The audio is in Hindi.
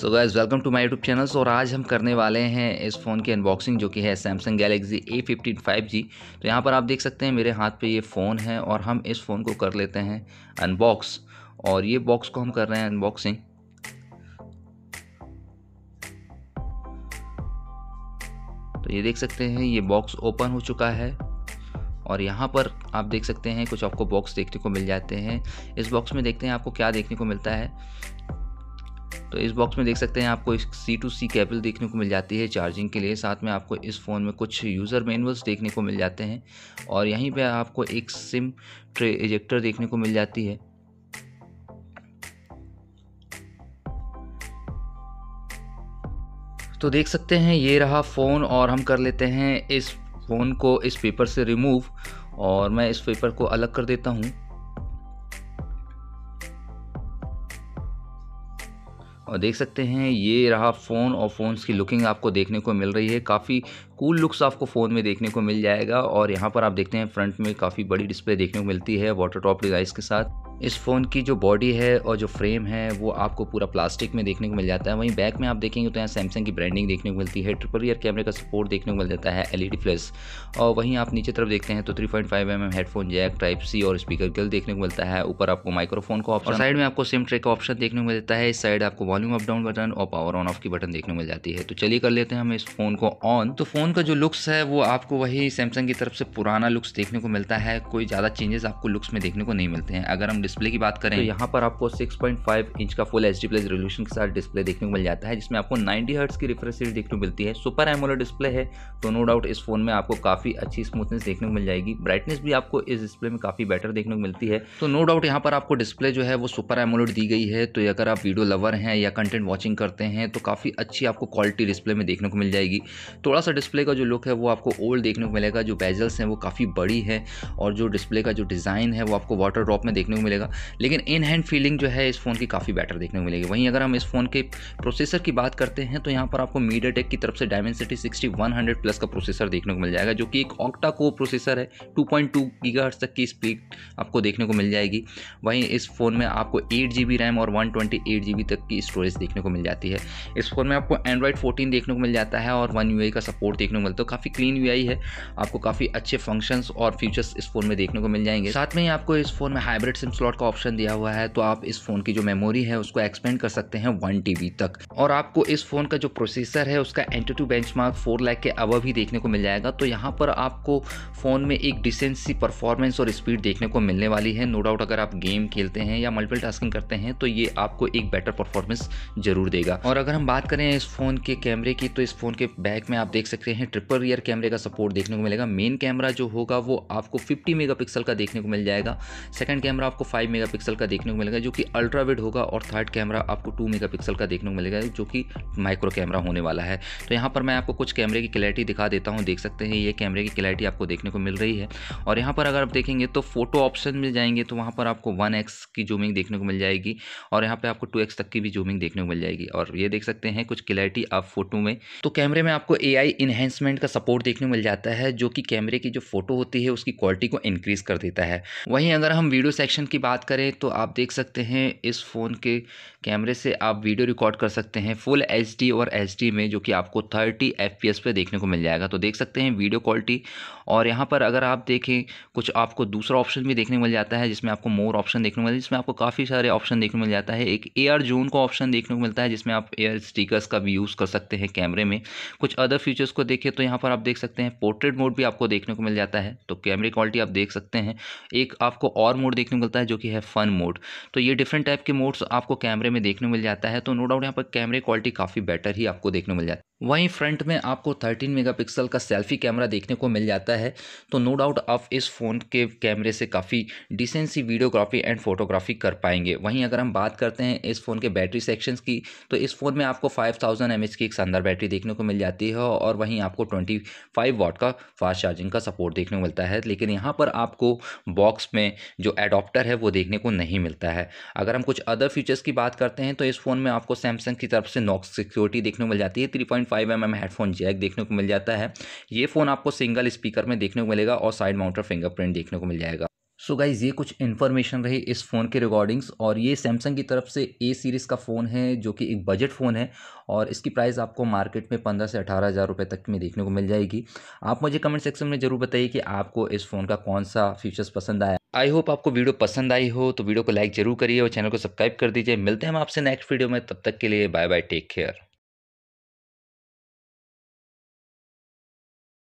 so guys welcome to my YouTube channels और आज हम करने वाले हैं इस फ़ोन की अनबॉक्सिंग जो कि है Samsung Galaxy A fifteen five G तो यहाँ पर आप देख सकते हैं मेरे हाथ पे ये फ़ोन है और हम इस फ़ोन को कर लेते हैं अनबॉक्स और ये बॉक्स को हम कर रहे हैं अनबॉक्सिंग तो ये देख सकते हैं ये बॉक्स ओपन हो चुका है और यहाँ पर आप देख सकते हैं कुछ आपको बॉक्स देखने को मिल जाते हैं इस बॉक्स में देखते हैं आपको क्या देखने को मिलता है तो इस बॉक्स में देख सकते हैं आपको सी टू सी केबल देखने को मिल जाती है चार्जिंग के लिए साथ में आपको इस फ़ोन में कुछ यूज़र मैनुअल्स देखने को मिल जाते हैं और यहीं पे आपको एक सिम ट्रे इजेक्टर देखने को मिल जाती है तो देख सकते हैं ये रहा फ़ोन और हम कर लेते हैं इस फ़ोन को इस पेपर से रिमूव और मैं इस पेपर को अलग कर देता हूँ और देख सकते हैं ये रहा फ़ोन और फ़ोन्स की लुकिंग आपको देखने को मिल रही है काफ़ी कूल लुक्स आपको फ़ोन में देखने को मिल जाएगा और यहाँ पर आप देखते हैं फ्रंट में काफ़ी बड़ी डिस्प्ले देखने को मिलती है वाटर टॉप डिवाइस के साथ इस फ़ोन की जो बॉडी है और जो फ्रेम है वो आपको पूरा प्लास्टिक में देखने को मिल जाता है वहीं बैक में आप देखेंगे तो यहाँ सैमसंग की ब्रांडिंग देखने को मिलती है ट्रिपल ईयर कैमरे का सपोर्ट देखने को मिल जाता है एल प्लस e और वहीं आप नीचे तरफ देखते हैं तो three point five M M headphone jack type C और स्पीकर गल देखने को मिलता है ऊपर आपको माइक्रोफोन का ऑप्शन साइड में आपको सिम ट्रे का ऑप्शन देखने को मिलता है इस साइड आपको वॉल्यूम अप डाउन बटन और पावर ऑन ऑफ की बटन देखने को मिल जाती है तो चलिए कर लेते हैं हम इस फ़ोन को ऑन तो फ़ोन का जो लुक्स है वो आपको वही सैमसंग की तरफ से पुराना लुक्स देखने को मिलता है कोई ज़्यादा चेंजेस आपको लुक्स में देखने को नहीं मिलते हैं अगर हम डिस्प्ले की बात करें तो यहाँ पर आपको 6.5 इंच का full H D plus resolution के साथ डिस्प्ले देखने को मिल जाता है जिसमें आपको 90 हर्ट्स की रिफ्रेश रेट देखने को मिलती है सुपर एमोलो डिस्प्ले है तो नो डाउट इस फोन में आपको काफ़ी अच्छी स्मूथनेस देखने को मिल जाएगी ब्राइटनेस भी आपको इस डिस्प्ले में काफ़ी बेटर देखने को मिलती है तो नो डाउट यहाँ पर आपको डिस्प्ले जो है वो सुपर एमोलोड दी गई है तो अगर आप वीडियो लवर हैं या कंटेंट वॉचिंग करते हैं तो काफ़ी अच्छी आपको क्वालिटी डिस्प्ले में देखने को मिल जाएगी थोड़ा सा डिस्प्ले का जो लुक है वो आपको ओल्ड देखने को मिलेगा जो बेजल्स हैं वो काफ़ी बड़ी है और जो डिस्प्ले का जो डिज़ाइन है वो आपको वाटर ड्रॉप में देखने को मिलेगा मिलेगा लेकिन इन हैंड फीलिंग जो है इस फ़ोन की काफ़ी बेटर देखने को मिलेगी वहीं अगर हम इस फ़ोन के प्रोसेसर की बात करते हैं तो यहाँ पर आपको मीडिया टेक की तरफ से Dimensity sixty one hundred plus का प्रोसेसर देखने को मिल जाएगा जो कि एक ऑक्टा को प्रोसेसर है टू पॉइंट टू गीगाहर्ट्ज़ तक की स्पीड आपको देखने को मिल जाएगी वहीं इस फ़ोन में आपको एट जी बी रैम और one twenty eight G B तक की स्टोरेज देखने को मिल जाती है इस फ़ोन में आपको एंड्रॉइड फोर्टीन देखने को मिल जाता है और वन यू आई का सपोर्ट देखने को मिलता है काफ़ी क्लीन यू आई है आपको काफ़ी अच्छे फंक्शंस और फीचर्स इस फ़ोन में देखने को मिल जाएंगे साथ में ही आपको इस फ़ोन में हाइब्रिड सिम स्लॉट स्लॉट का ऑप्शन दिया हुआ है तो आप इस फ़ोन की जो मेमोरी है उसको एक्सपेंड कर सकते हैं वन टी तक और आपको इस फ़ोन का जो प्रोसेसर है उसका AnTuTu benchmark four lakh के अब भी देखने को मिल जाएगा तो यहाँ पर आपको फ़ोन में एक डिसेंसी परफॉर्मेंस और स्पीड देखने को मिलने वाली है नो डाउट अगर आप गेम खेलते हैं या मल्टीपल टास्किंग करते हैं तो ये आपको एक बेटर परफॉर्मेंस जरूर देगा और अगर हम बात करें इस फ़ोन के कैमरे की तो इस फ़ोन के बैक में आप देख सकते हैं ट्रिपल रियर कैमरे का सपोर्ट देखने को मिलेगा मेन कैमरा जो होगा वो आपको 50 मेगापिक्सल का देखने को मिल जाएगा सेकंड कैमरा आपको फाइव मेगापिक्सल का देखने को मिलेगा जो कि अल्ट्रा वेड होगा और थर्ड कैमरा आपको टू मेगापिक्सल का देखने को मिलेगा जो कि माइक्रो कैमरा होने वाला है तो यहाँ पर मैं आपको कुछ कैमरे की क्लैरिटी दिखा देता हूँ देख सकते हैं ये कैमरे की क्लैरिटी आपको देखने को मिल रही है और यहाँ पर अगर आप देखेंगे तो फोटो ऑप्शन में जाएंगे तो वहाँ पर आपको वन की जूमिंग देखने को मिल जाएगी और यहाँ पर आपको टू तक की भी जूमिंग देखने को मिल जाएगी और ये देख सकते हैं कुछ क्लैरिटी आप फोटो में तो कैमरे में आपको ए आई इन्हेंसमेंट का सपोर्ट देखने को मिल जाता है जो कि कैमरे की जो फोटो होती है उसकी क्वालिटी को इंक्रीज कर देता है वहीं अगर हम वीडियो सेक्शन की बात करें तो आप देख सकते हैं इस फ़ोन के कैमरे से आप वीडियो रिकॉर्ड कर सकते हैं फुल एच और एच में जो कि आपको थर्टी एफ पे देखने को मिल जाएगा तो देख सकते हैं वीडियो क्वालिटी और यहाँ पर अगर आप देखें कुछ आपको दूसरा ऑप्शन भी देखने को मिल जाता है जिसमें आपको मोर ऑप्शन देखने को मिलता है जिसमें आपको काफ़ी सारे ऑप्शन देखने को मिल जाता है एक एयर जोन का ऑप्शन देखने को मिलता है जिसमें आप एयर स्टिकर्स का भी यूज़ कर सकते हैं कैमरे में कुछ अदर फीचर्स को देखें तो यहाँ पर आप देख सकते हैं पोर्ट्रेट मोड भी आपको देखने को मिल जाता है तो कैमरे क्वालिटी आप देख सकते हैं एक आपको और मोड देखने को मिलता है है जो कि है फ़न मोड तो ये डिफरेंट टाइप के मोड्स आपको कैमरे में देखने मिल जाता है तो नो डाउट यहाँ पर कैमरे क्वालिटी काफ़ी बेटर ही आपको देखने मिल जाती है वहीं फ्रंट में आपको 13 मेगापिक्सल का सेल्फी कैमरा देखने को मिल जाता है तो नो डाउट आप इस फ़ोन के कैमरे से काफ़ी डिसेंट सी वीडियोग्राफी एंड फोटोग्राफी कर पाएंगे वहीं अगर हम बात करते हैं इस फ़ोन के बैटरी सेक्शंस की तो इस फ़ोन में आपको 5000 थाउजेंड की एक शानदार बैटरी देखने को मिल जाती है और वहीं आपको ट्वेंटी फाइव वाट का फास्ट चार्जिंग का सपोर्ट देखने को मिलता है लेकिन यहाँ पर आपको बॉक्स में जो एडोप्टर है वो देखने को नहीं मिलता है अगर हम कुछ अदर फीचर्स की बात करते हैं तो इस फ़ोन में आपको सैमसंग की तरफ से नॉक्स सिक्योरिटी देखने को मिल जाती है three point five M M headphone jack देखने को मिल जाता है ये फ़ोन आपको सिंगल स्पीकर में देखने को मिलेगा और साइड माउंटर फिंगरप्रिंट देखने को मिल जाएगा सो so गाइज़ ये कुछ इन्फॉर्मेशन रही इस फ़ोन के रिकॉर्डिंग्स और ये सैमसंग की तरफ से ए सीरीज़ का फ़ोन है जो कि एक बजट फ़ोन है और इसकी प्राइस आपको मार्केट में पंद्रह से अठारह हज़ार रुपये तक में देखने को मिल जाएगी आप मुझे कमेंट सेक्शन में ज़रूर बताइए कि आपको इस फ़ोन का कौन सा फीचर्स पसंद आया आई होप आपको वीडियो पसंद आई हो तो वीडियो को लाइक ज़रूर करिए और चैनल को सब्सक्राइब कर दीजिए मिलते हैं हम आपसे नेक्स्ट वीडियो में तब तक के लिए बाय बाय टेक केयर